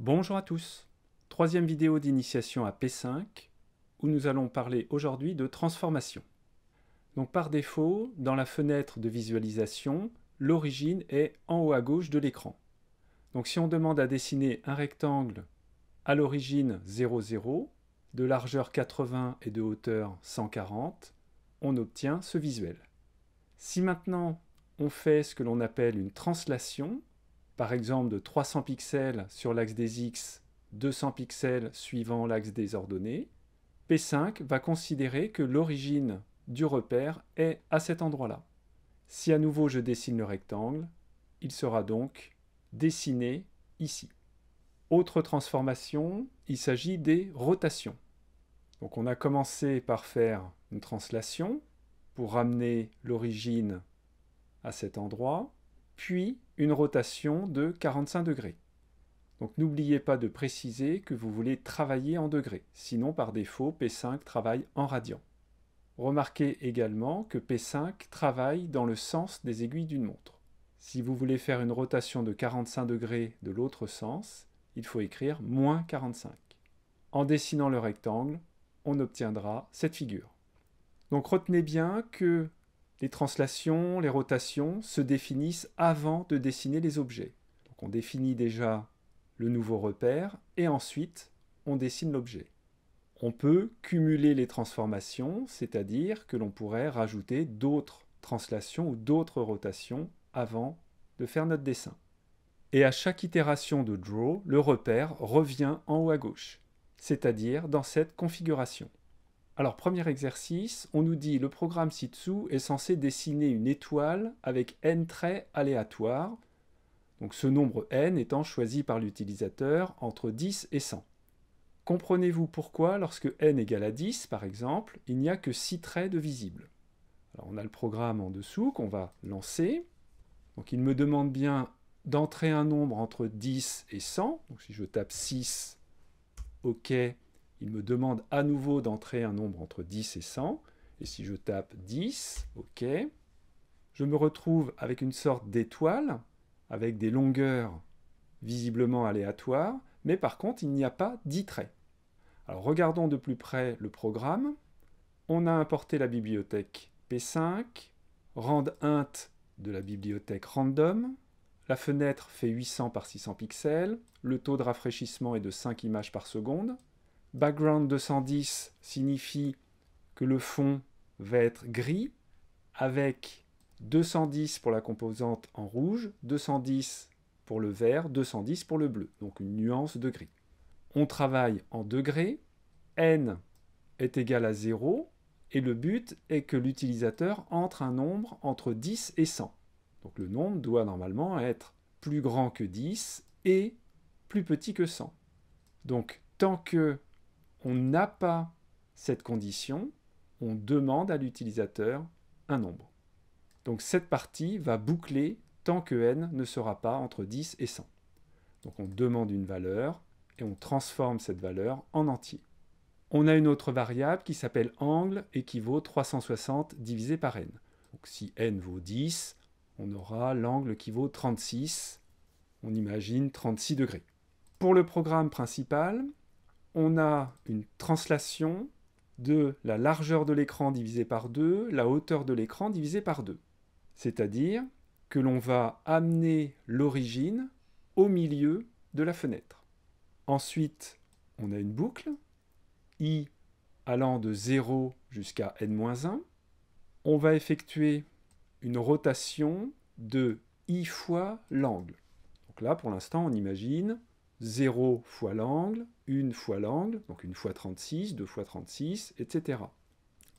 Bonjour à tous Troisième vidéo d'initiation à P5 où nous allons parler aujourd'hui de transformation. Donc par défaut, dans la fenêtre de visualisation, l'origine est en haut à gauche de l'écran. Donc si on demande à dessiner un rectangle à l'origine 0,0, de largeur 80 et de hauteur 140, on obtient ce visuel. Si maintenant on fait ce que l'on appelle une translation, par exemple de 300 pixels sur l'axe des X, 200 pixels suivant l'axe des ordonnées, P5 va considérer que l'origine du repère est à cet endroit-là. Si à nouveau je dessine le rectangle, il sera donc dessiné ici. Autre transformation, il s'agit des rotations. Donc on a commencé par faire une translation pour ramener l'origine à cet endroit puis une rotation de 45 degrés. Donc n'oubliez pas de préciser que vous voulez travailler en degrés, sinon par défaut P5 travaille en radian. Remarquez également que P5 travaille dans le sens des aiguilles d'une montre. Si vous voulez faire une rotation de 45 degrés de l'autre sens, il faut écrire moins 45. En dessinant le rectangle, on obtiendra cette figure. Donc retenez bien que les translations, les rotations se définissent avant de dessiner les objets. Donc on définit déjà le nouveau repère et ensuite on dessine l'objet. On peut cumuler les transformations, c'est-à-dire que l'on pourrait rajouter d'autres translations ou d'autres rotations avant de faire notre dessin. Et à chaque itération de draw, le repère revient en haut à gauche, c'est-à-dire dans cette configuration. Alors, premier exercice, on nous dit le programme ci-dessous est censé dessiner une étoile avec n traits aléatoires, donc ce nombre n étant choisi par l'utilisateur entre 10 et 100. Comprenez-vous pourquoi, lorsque n égale à 10, par exemple, il n'y a que 6 traits de visibles Alors, on a le programme en dessous qu'on va lancer. Donc, il me demande bien d'entrer un nombre entre 10 et 100. Donc, si je tape 6, OK, il me demande à nouveau d'entrer un nombre entre 10 et 100. Et si je tape 10, OK, je me retrouve avec une sorte d'étoile, avec des longueurs visiblement aléatoires, mais par contre, il n'y a pas 10 traits. Alors regardons de plus près le programme. On a importé la bibliothèque P5, rand int de la bibliothèque random, la fenêtre fait 800 par 600 pixels, le taux de rafraîchissement est de 5 images par seconde, Background 210 signifie que le fond va être gris avec 210 pour la composante en rouge, 210 pour le vert, 210 pour le bleu, donc une nuance de gris. On travaille en degrés, n est égal à 0, et le but est que l'utilisateur entre un nombre entre 10 et 100. Donc le nombre doit normalement être plus grand que 10 et plus petit que 100. Donc tant que on n'a pas cette condition, on demande à l'utilisateur un nombre. Donc cette partie va boucler tant que n ne sera pas entre 10 et 100. Donc on demande une valeur et on transforme cette valeur en entier. On a une autre variable qui s'appelle angle et qui vaut 360 divisé par n. Donc si n vaut 10, on aura l'angle qui vaut 36, on imagine 36 degrés. Pour le programme principal, on a une translation de la largeur de l'écran divisée par 2, la hauteur de l'écran divisée par 2. C'est-à-dire que l'on va amener l'origine au milieu de la fenêtre. Ensuite, on a une boucle, i allant de 0 jusqu'à n-1. On va effectuer une rotation de i fois l'angle. Donc là, pour l'instant, on imagine 0 fois l'angle, 1 fois l'angle, donc 1 fois 36, 2 fois 36, etc.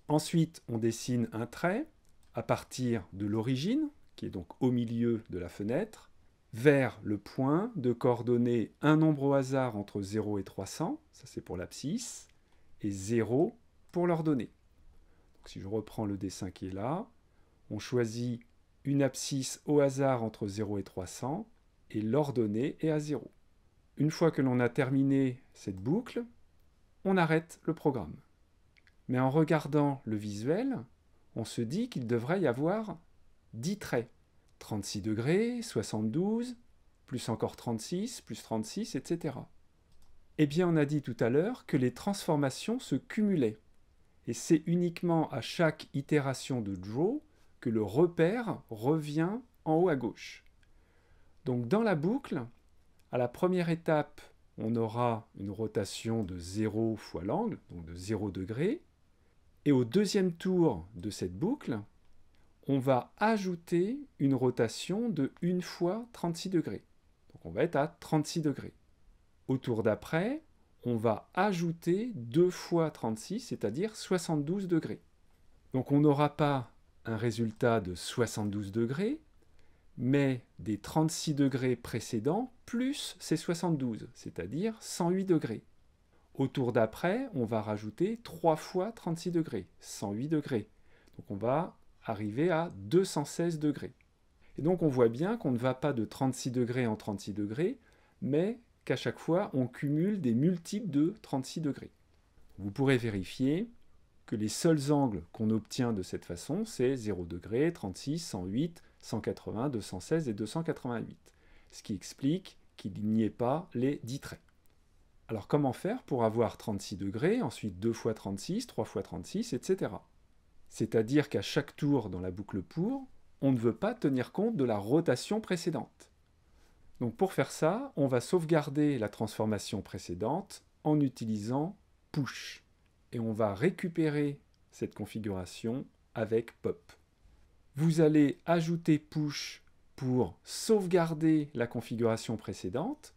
Ensuite, on dessine un trait à partir de l'origine, qui est donc au milieu de la fenêtre, vers le point de coordonnées un nombre au hasard entre 0 et 300, ça c'est pour l'abscisse, et 0 pour l'ordonnée. Si je reprends le dessin qui est là, on choisit une abscisse au hasard entre 0 et 300, et l'ordonnée est à 0. Une fois que l'on a terminé cette boucle, on arrête le programme. Mais en regardant le visuel, on se dit qu'il devrait y avoir 10 traits. 36 degrés, 72, plus encore 36, plus 36, etc. Eh bien, on a dit tout à l'heure que les transformations se cumulaient. Et c'est uniquement à chaque itération de draw que le repère revient en haut à gauche. Donc dans la boucle, à la première étape, on aura une rotation de 0 fois l'angle, donc de 0 degré. Et au deuxième tour de cette boucle, on va ajouter une rotation de 1 fois 36 degrés. Donc on va être à 36 degrés. Au tour d'après, on va ajouter 2 fois 36, c'est-à-dire 72 degrés. Donc on n'aura pas un résultat de 72 degrés, mais des 36 degrés précédents plus ces 72, c'est-à-dire 108 degrés. Au d'après, on va rajouter 3 fois 36 degrés, 108 degrés. Donc on va arriver à 216 degrés. Et donc on voit bien qu'on ne va pas de 36 degrés en 36 degrés, mais qu'à chaque fois on cumule des multiples de 36 degrés. Vous pourrez vérifier que les seuls angles qu'on obtient de cette façon, c'est 0 degré, 36, 108, 180, 216 et 288, ce qui explique qu'il n'y ait pas les 10 traits. Alors comment faire pour avoir 36 degrés, ensuite 2 fois 36, 3 fois 36, etc. C'est-à-dire qu'à chaque tour dans la boucle pour, on ne veut pas tenir compte de la rotation précédente. Donc pour faire ça, on va sauvegarder la transformation précédente en utilisant push. Et on va récupérer cette configuration avec pop vous allez ajouter push pour sauvegarder la configuration précédente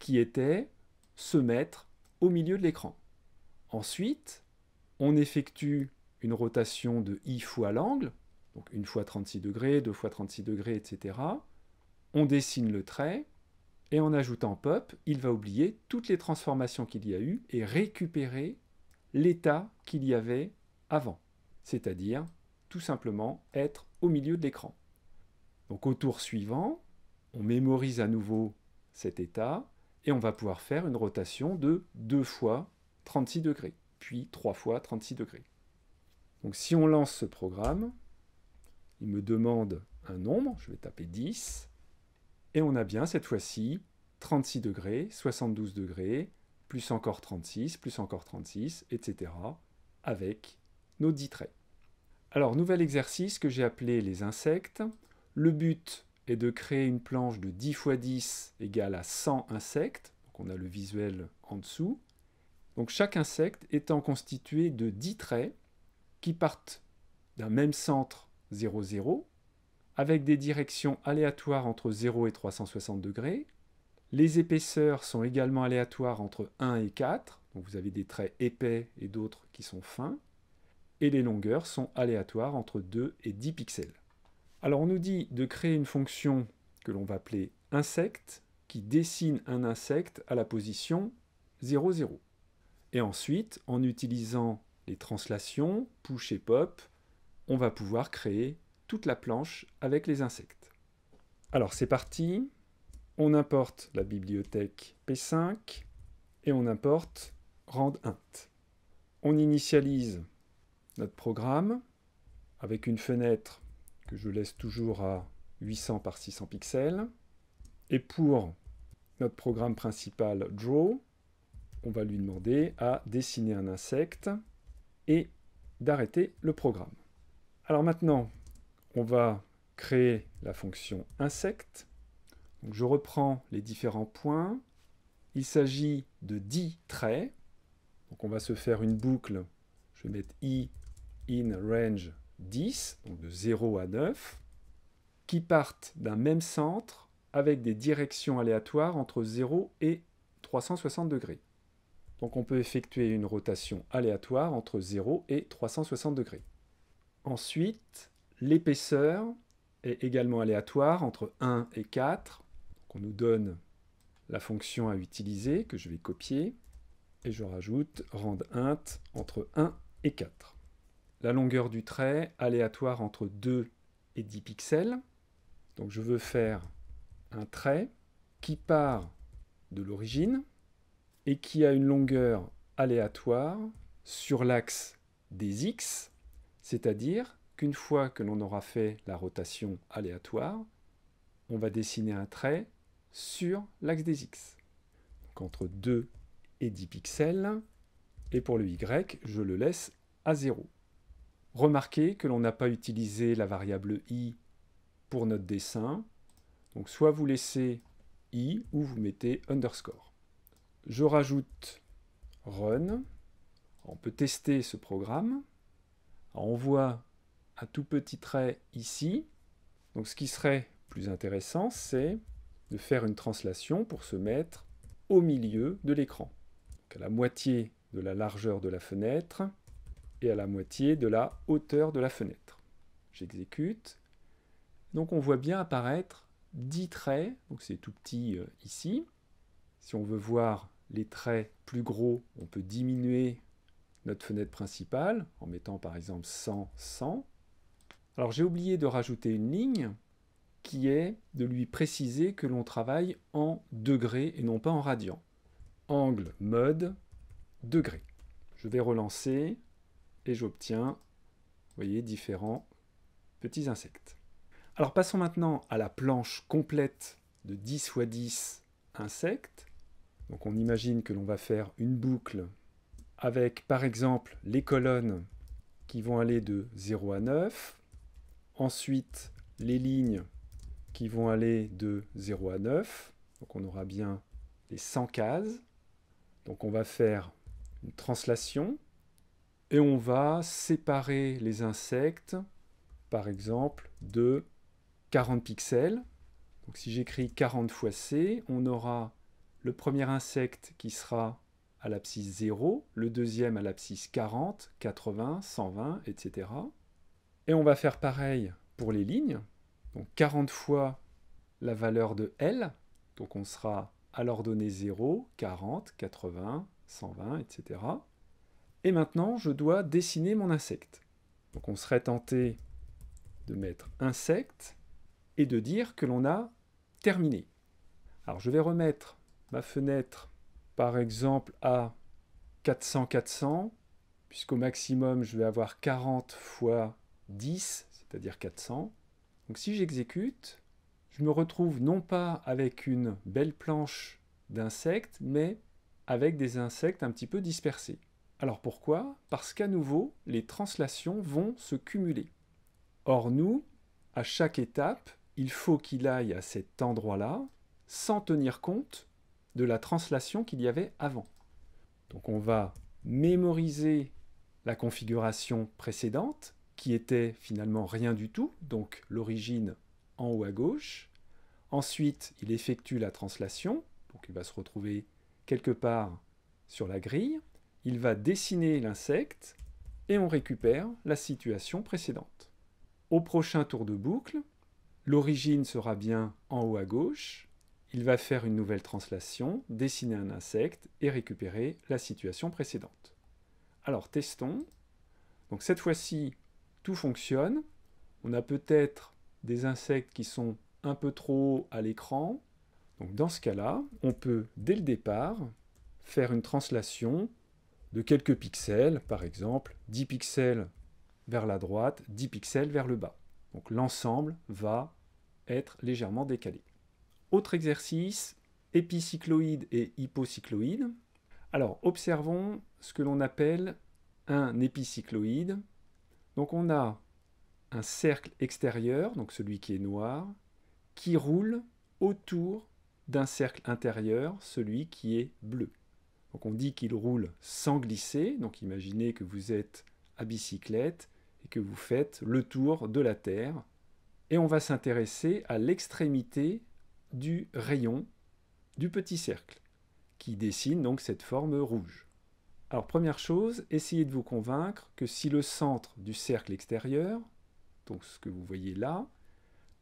qui était se mettre au milieu de l'écran. Ensuite, on effectue une rotation de i fois l'angle, donc une fois 36 degrés, deux fois 36 degrés, etc. On dessine le trait, et en ajoutant pop, il va oublier toutes les transformations qu'il y a eu et récupérer l'état qu'il y avait avant, c'est-à-dire tout simplement être au milieu de l'écran. Donc au tour suivant, on mémorise à nouveau cet état et on va pouvoir faire une rotation de 2 fois 36 degrés, puis 3 fois 36 degrés. Donc si on lance ce programme, il me demande un nombre, je vais taper 10, et on a bien cette fois-ci 36 degrés, 72 degrés, plus encore 36, plus encore 36, etc. avec nos 10 traits. Alors, nouvel exercice que j'ai appelé les insectes. Le but est de créer une planche de 10 x 10 égale à 100 insectes. Donc on a le visuel en dessous. Donc chaque insecte étant constitué de 10 traits qui partent d'un même centre 0, 0, avec des directions aléatoires entre 0 et 360 degrés. Les épaisseurs sont également aléatoires entre 1 et 4, donc vous avez des traits épais et d'autres qui sont fins et les longueurs sont aléatoires entre 2 et 10 pixels. Alors on nous dit de créer une fonction que l'on va appeler insecte, qui dessine un insecte à la position 0, Et ensuite, en utilisant les translations, push et pop, on va pouvoir créer toute la planche avec les insectes. Alors c'est parti, on importe la bibliothèque P5 et on importe randint. On initialise notre programme avec une fenêtre que je laisse toujours à 800 par 600 pixels. Et pour notre programme principal Draw, on va lui demander à dessiner un insecte et d'arrêter le programme. Alors maintenant, on va créer la fonction insecte. je reprends les différents points. Il s'agit de 10 traits. Donc on va se faire une boucle. Je vais mettre i in range 10, donc de 0 à 9, qui partent d'un même centre avec des directions aléatoires entre 0 et 360 degrés. Donc on peut effectuer une rotation aléatoire entre 0 et 360 degrés. Ensuite, l'épaisseur est également aléatoire entre 1 et 4. Donc on nous donne la fonction à utiliser que je vais copier et je rajoute rand int entre 1 et 4 la longueur du trait aléatoire entre 2 et 10 pixels. Donc je veux faire un trait qui part de l'origine et qui a une longueur aléatoire sur l'axe des x, c'est-à-dire qu'une fois que l'on aura fait la rotation aléatoire, on va dessiner un trait sur l'axe des x. Donc entre 2 et 10 pixels, et pour le y, je le laisse à 0. Remarquez que l'on n'a pas utilisé la variable i pour notre dessin. Donc soit vous laissez i ou vous mettez underscore. Je rajoute run. On peut tester ce programme. on voit un tout petit trait ici. Donc ce qui serait plus intéressant, c'est de faire une translation pour se mettre au milieu de l'écran. À la moitié de la largeur de la fenêtre, et à la moitié de la hauteur de la fenêtre. J'exécute. Donc on voit bien apparaître 10 traits, donc c'est tout petit euh, ici. Si on veut voir les traits plus gros, on peut diminuer notre fenêtre principale en mettant par exemple 100, 100. Alors j'ai oublié de rajouter une ligne qui est de lui préciser que l'on travaille en degrés et non pas en radians. Angle, mode, degré. Je vais relancer, et j'obtiens, vous voyez, différents petits insectes. Alors passons maintenant à la planche complète de 10 x 10 insectes. Donc on imagine que l'on va faire une boucle avec par exemple les colonnes qui vont aller de 0 à 9, ensuite les lignes qui vont aller de 0 à 9, donc on aura bien les 100 cases. Donc on va faire une translation et on va séparer les insectes, par exemple, de 40 pixels. Donc si j'écris 40 fois C, on aura le premier insecte qui sera à l'abscisse 0, le deuxième à l'abscisse 40, 80, 120, etc. Et on va faire pareil pour les lignes. Donc 40 fois la valeur de L, donc on sera à l'ordonnée 0, 40, 80, 120, etc. Et maintenant, je dois dessiner mon insecte. Donc on serait tenté de mettre insecte et de dire que l'on a terminé. Alors je vais remettre ma fenêtre par exemple à 400-400, puisqu'au maximum je vais avoir 40 fois 10, c'est-à-dire 400. Donc si j'exécute, je me retrouve non pas avec une belle planche d'insectes, mais avec des insectes un petit peu dispersés. Alors pourquoi Parce qu'à nouveau, les translations vont se cumuler. Or nous, à chaque étape, il faut qu'il aille à cet endroit-là, sans tenir compte de la translation qu'il y avait avant. Donc on va mémoriser la configuration précédente, qui était finalement rien du tout, donc l'origine en haut à gauche. Ensuite, il effectue la translation, donc il va se retrouver quelque part sur la grille il va dessiner l'insecte et on récupère la situation précédente. Au prochain tour de boucle, l'origine sera bien en haut à gauche, il va faire une nouvelle translation, dessiner un insecte et récupérer la situation précédente. Alors testons. Donc cette fois-ci, tout fonctionne. On a peut-être des insectes qui sont un peu trop à l'écran. Donc dans ce cas-là, on peut dès le départ faire une translation de quelques pixels, par exemple 10 pixels vers la droite, 10 pixels vers le bas. Donc l'ensemble va être légèrement décalé. Autre exercice, épicycloïde et hypocycloïde. Alors observons ce que l'on appelle un épicycloïde. Donc on a un cercle extérieur, donc celui qui est noir, qui roule autour d'un cercle intérieur, celui qui est bleu. Donc on dit qu'il roule sans glisser, donc imaginez que vous êtes à bicyclette et que vous faites le tour de la Terre. Et on va s'intéresser à l'extrémité du rayon du petit cercle, qui dessine donc cette forme rouge. Alors première chose, essayez de vous convaincre que si le centre du cercle extérieur, donc ce que vous voyez là,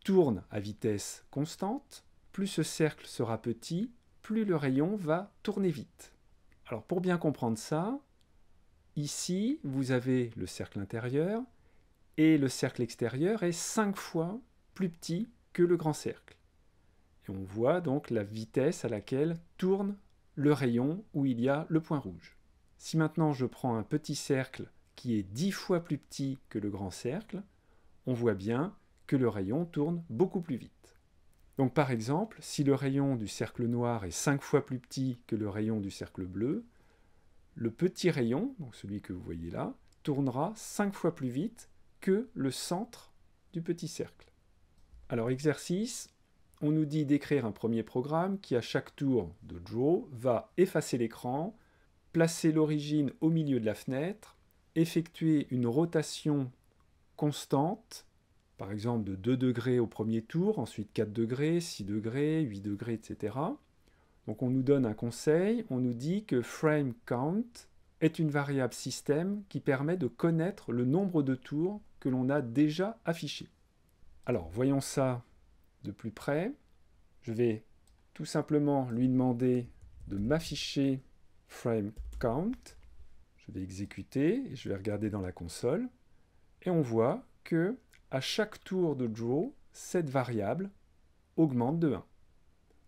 tourne à vitesse constante, plus ce cercle sera petit, plus le rayon va tourner vite. Alors pour bien comprendre ça, ici, vous avez le cercle intérieur et le cercle extérieur est 5 fois plus petit que le grand cercle. Et on voit donc la vitesse à laquelle tourne le rayon où il y a le point rouge. Si maintenant je prends un petit cercle qui est 10 fois plus petit que le grand cercle, on voit bien que le rayon tourne beaucoup plus vite. Donc par exemple, si le rayon du cercle noir est 5 fois plus petit que le rayon du cercle bleu, le petit rayon, donc celui que vous voyez là, tournera 5 fois plus vite que le centre du petit cercle. Alors exercice, on nous dit d'écrire un premier programme qui à chaque tour de draw va effacer l'écran, placer l'origine au milieu de la fenêtre, effectuer une rotation constante par exemple de 2 degrés au premier tour, ensuite 4 degrés, 6 degrés, 8 degrés, etc. Donc on nous donne un conseil, on nous dit que frame count est une variable système qui permet de connaître le nombre de tours que l'on a déjà affiché. Alors voyons ça de plus près. Je vais tout simplement lui demander de m'afficher frame count. Je vais exécuter je vais regarder dans la console. Et on voit que à chaque tour de draw, cette variable augmente de 1.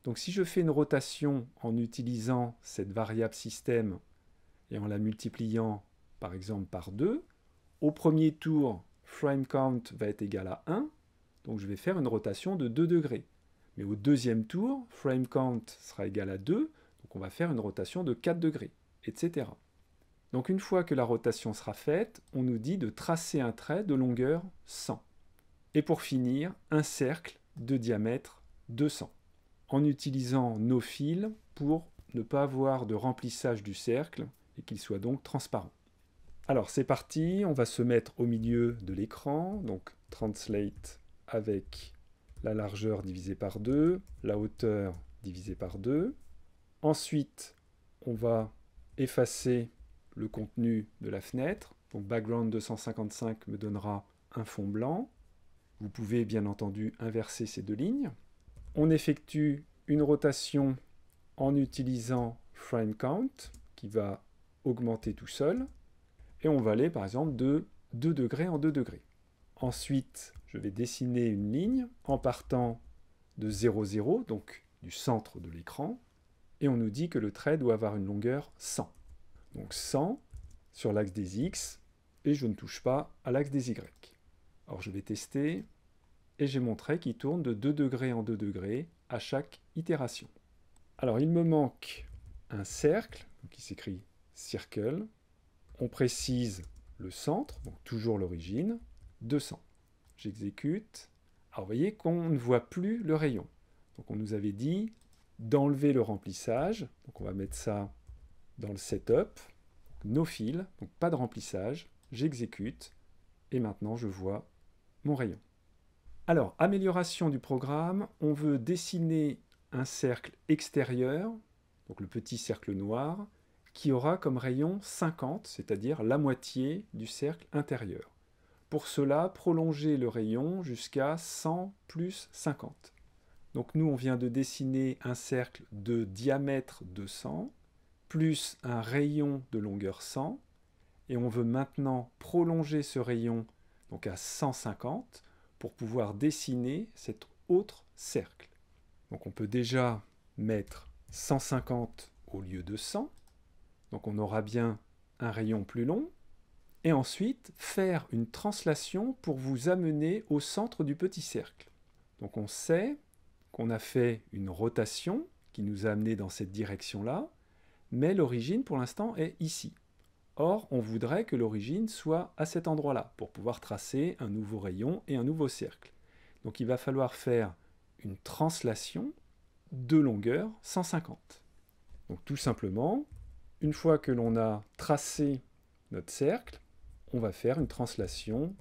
Donc si je fais une rotation en utilisant cette variable système et en la multipliant par exemple par 2, au premier tour, frame count va être égal à 1, donc je vais faire une rotation de 2 degrés. Mais au deuxième tour, frame count sera égal à 2, donc on va faire une rotation de 4 degrés, etc. Donc une fois que la rotation sera faite, on nous dit de tracer un trait de longueur 100. Et pour finir, un cercle de diamètre 200, en utilisant nos fils pour ne pas avoir de remplissage du cercle et qu'il soit donc transparent. Alors c'est parti, on va se mettre au milieu de l'écran, donc translate avec la largeur divisée par 2, la hauteur divisée par 2. Ensuite, on va effacer le contenu de la fenêtre. Donc background 255 me donnera un fond blanc. Vous pouvez bien entendu inverser ces deux lignes. On effectue une rotation en utilisant frame count qui va augmenter tout seul et on va aller par exemple de 2 degrés en 2 degrés. Ensuite, je vais dessiner une ligne en partant de 0,0 donc du centre de l'écran, et on nous dit que le trait doit avoir une longueur 100. Donc 100 sur l'axe des X, et je ne touche pas à l'axe des Y. Alors je vais tester et j'ai montré qu'il tourne de 2 degrés en 2 degrés à chaque itération. Alors il me manque un cercle, qui s'écrit circle, on précise le centre, donc toujours l'origine, 200. J'exécute. Alors vous voyez qu'on ne voit plus le rayon. Donc on nous avait dit d'enlever le remplissage, donc on va mettre ça dans le setup, No fils, donc pas de remplissage, j'exécute, et maintenant je vois mon rayon. Alors, amélioration du programme, on veut dessiner un cercle extérieur, donc le petit cercle noir, qui aura comme rayon 50, c'est-à-dire la moitié du cercle intérieur. Pour cela, prolonger le rayon jusqu'à 100 plus 50. Donc nous, on vient de dessiner un cercle de diamètre de 100 plus un rayon de longueur 100, et on veut maintenant prolonger ce rayon donc à 150 pouvoir dessiner cet autre cercle. Donc on peut déjà mettre 150 au lieu de 100, donc on aura bien un rayon plus long, et ensuite faire une translation pour vous amener au centre du petit cercle. Donc on sait qu'on a fait une rotation qui nous a amené dans cette direction-là, mais l'origine pour l'instant est ici. Or, on voudrait que l'origine soit à cet endroit-là, pour pouvoir tracer un nouveau rayon et un nouveau cercle. Donc il va falloir faire une translation de longueur 150. Donc tout simplement, une fois que l'on a tracé notre cercle, on va faire une translation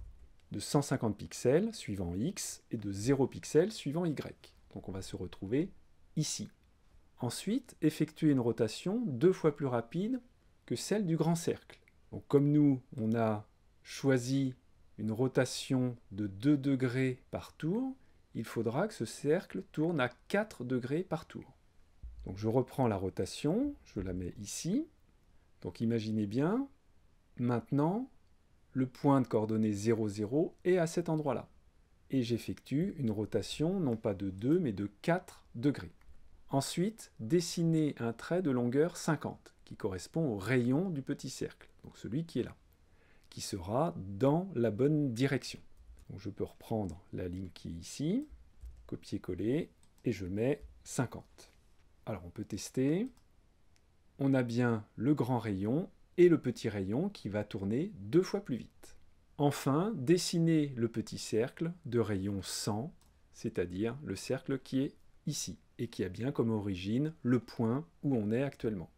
de 150 pixels suivant X et de 0 pixels suivant Y. Donc on va se retrouver ici. Ensuite, effectuer une rotation deux fois plus rapide celle du grand cercle. comme nous, on a choisi une rotation de 2 degrés par tour, il faudra que ce cercle tourne à 4 degrés par tour. Donc je reprends la rotation, je la mets ici. Donc imaginez bien, maintenant, le point de coordonnées 0, 0 est à cet endroit-là. Et j'effectue une rotation non pas de 2 mais de 4 degrés. Ensuite, dessinez un trait de longueur 50 correspond au rayon du petit cercle, donc celui qui est là, qui sera dans la bonne direction. Donc je peux reprendre la ligne qui est ici, copier-coller, et je mets 50. Alors on peut tester. On a bien le grand rayon et le petit rayon qui va tourner deux fois plus vite. Enfin, dessiner le petit cercle de rayon 100, c'est-à-dire le cercle qui est ici et qui a bien comme origine le point où on est actuellement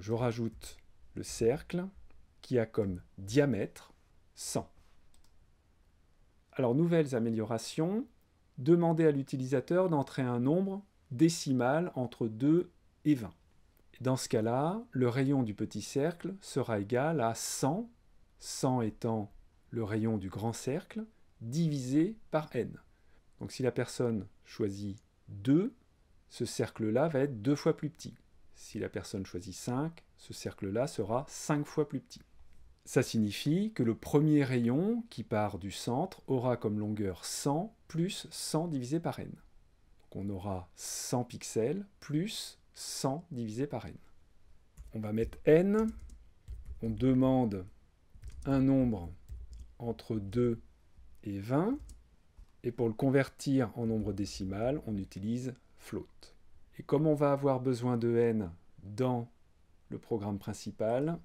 je rajoute le cercle qui a comme diamètre 100. Alors nouvelles améliorations, Demandez à l'utilisateur d'entrer un nombre décimal entre 2 et 20. Dans ce cas-là, le rayon du petit cercle sera égal à 100, 100 étant le rayon du grand cercle, divisé par n. Donc si la personne choisit 2, ce cercle-là va être deux fois plus petit si la personne choisit 5, ce cercle-là sera 5 fois plus petit. Ça signifie que le premier rayon qui part du centre aura comme longueur 100 plus 100 divisé par n. Donc on aura 100 pixels plus 100 divisé par n. On va mettre n, on demande un nombre entre 2 et 20, et pour le convertir en nombre décimal, on utilise float. Et comme on va avoir besoin de n dans le programme principal,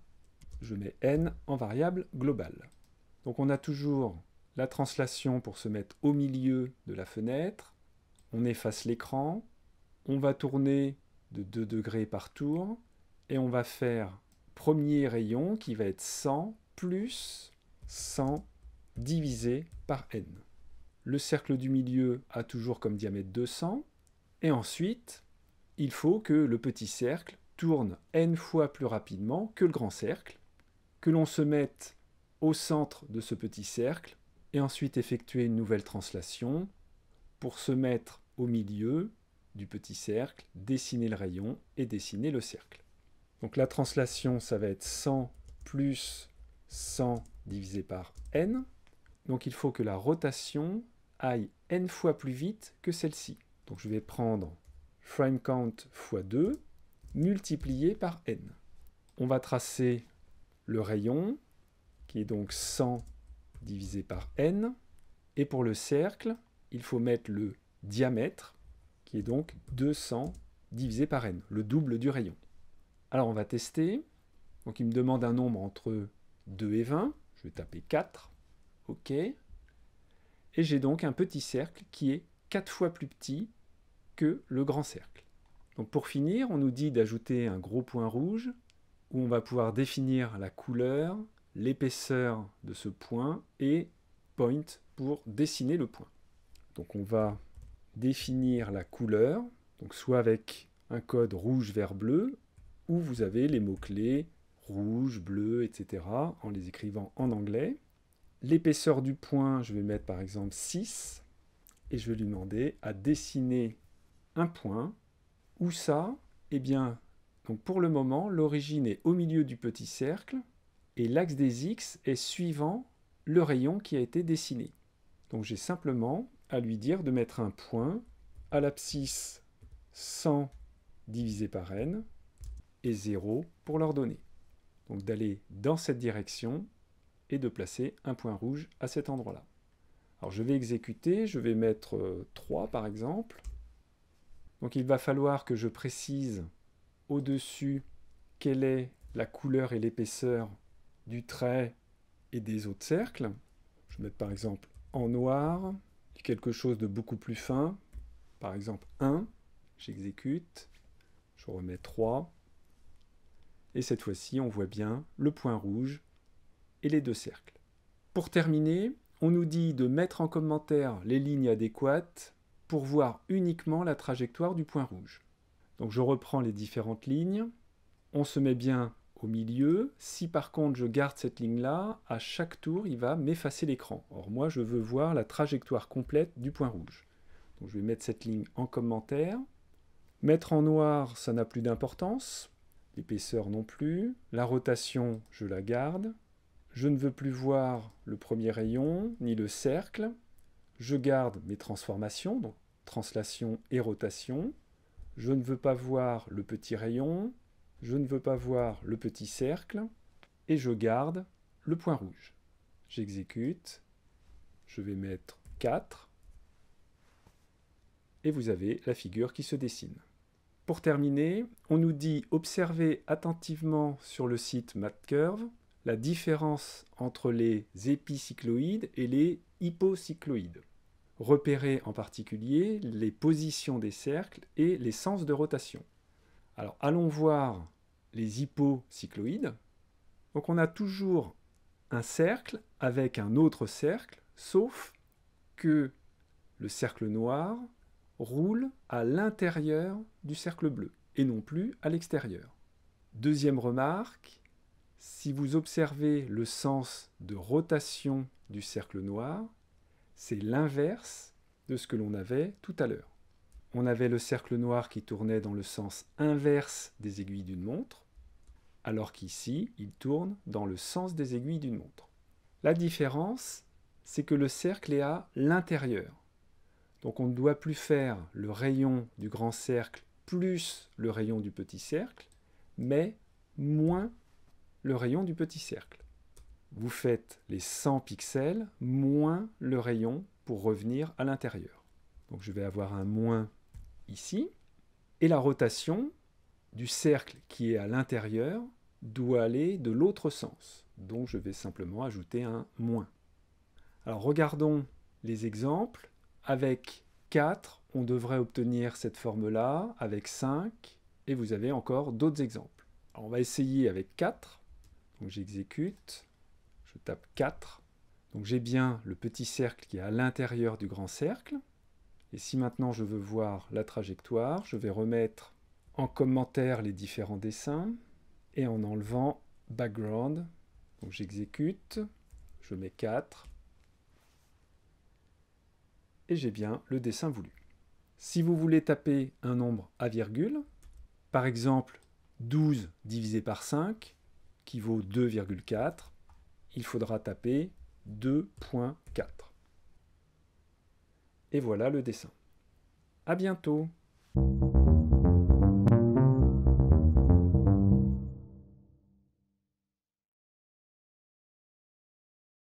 je mets n en variable globale. Donc on a toujours la translation pour se mettre au milieu de la fenêtre, on efface l'écran, on va tourner de 2 degrés par tour, et on va faire premier rayon qui va être 100 plus 100 divisé par n. Le cercle du milieu a toujours comme diamètre 200, et ensuite, il faut que le petit cercle tourne n fois plus rapidement que le grand cercle, que l'on se mette au centre de ce petit cercle et ensuite effectuer une nouvelle translation pour se mettre au milieu du petit cercle, dessiner le rayon et dessiner le cercle. Donc la translation, ça va être 100 plus 100 divisé par n. Donc il faut que la rotation aille n fois plus vite que celle-ci. Donc je vais prendre frame count fois 2 multiplié par n. On va tracer le rayon, qui est donc 100 divisé par n. Et pour le cercle, il faut mettre le diamètre, qui est donc 200 divisé par n, le double du rayon. Alors on va tester. Donc il me demande un nombre entre 2 et 20. Je vais taper 4. OK. Et j'ai donc un petit cercle qui est 4 fois plus petit que le grand cercle. Donc pour finir, on nous dit d'ajouter un gros point rouge où on va pouvoir définir la couleur, l'épaisseur de ce point et point pour dessiner le point. Donc on va définir la couleur, donc soit avec un code rouge, vert, bleu, où vous avez les mots-clés rouge, bleu, etc. en les écrivant en anglais. L'épaisseur du point, je vais mettre par exemple 6 et je vais lui demander à dessiner un point. Où ça Eh bien, donc pour le moment, l'origine est au milieu du petit cercle et l'axe des x est suivant le rayon qui a été dessiné. Donc j'ai simplement à lui dire de mettre un point à l'abscisse 100 divisé par n et 0 pour l'ordonnée. Donc d'aller dans cette direction et de placer un point rouge à cet endroit-là. Alors je vais exécuter, je vais mettre 3 euh, par exemple, donc il va falloir que je précise au-dessus quelle est la couleur et l'épaisseur du trait et des autres cercles. Je vais mettre par exemple en noir, quelque chose de beaucoup plus fin, par exemple 1, j'exécute, je remets 3, et cette fois-ci on voit bien le point rouge et les deux cercles. Pour terminer, on nous dit de mettre en commentaire les lignes adéquates pour voir uniquement la trajectoire du point rouge. Donc je reprends les différentes lignes. On se met bien au milieu. Si par contre je garde cette ligne-là, à chaque tour, il va m'effacer l'écran. Or moi, je veux voir la trajectoire complète du point rouge. Donc je vais mettre cette ligne en commentaire. Mettre en noir, ça n'a plus d'importance. L'épaisseur non plus. La rotation, je la garde. Je ne veux plus voir le premier rayon, ni le cercle. Je garde mes transformations, donc translation et rotation. Je ne veux pas voir le petit rayon, je ne veux pas voir le petit cercle, et je garde le point rouge. J'exécute, je vais mettre 4, et vous avez la figure qui se dessine. Pour terminer, on nous dit observer attentivement sur le site MatCurve la différence entre les épicycloïdes et les hypocycloïdes repérer en particulier les positions des cercles et les sens de rotation. Alors allons voir les hypocycloïdes. Donc on a toujours un cercle avec un autre cercle, sauf que le cercle noir roule à l'intérieur du cercle bleu et non plus à l'extérieur. Deuxième remarque, si vous observez le sens de rotation du cercle noir, c'est l'inverse de ce que l'on avait tout à l'heure. On avait le cercle noir qui tournait dans le sens inverse des aiguilles d'une montre, alors qu'ici, il tourne dans le sens des aiguilles d'une montre. La différence, c'est que le cercle est à l'intérieur. Donc on ne doit plus faire le rayon du grand cercle plus le rayon du petit cercle, mais moins le rayon du petit cercle vous faites les 100 pixels moins le rayon pour revenir à l'intérieur. Donc je vais avoir un moins ici. Et la rotation du cercle qui est à l'intérieur doit aller de l'autre sens. Donc je vais simplement ajouter un moins. Alors regardons les exemples. Avec 4, on devrait obtenir cette forme-là. Avec 5, et vous avez encore d'autres exemples. Alors on va essayer avec 4. Donc j'exécute je tape 4. Donc j'ai bien le petit cercle qui est à l'intérieur du grand cercle. Et si maintenant je veux voir la trajectoire, je vais remettre en commentaire les différents dessins et en enlevant background. Donc j'exécute, je mets 4 et j'ai bien le dessin voulu. Si vous voulez taper un nombre à virgule, par exemple 12 divisé par 5, qui vaut 2,4, il faudra taper 2.4. Et voilà le dessin. A bientôt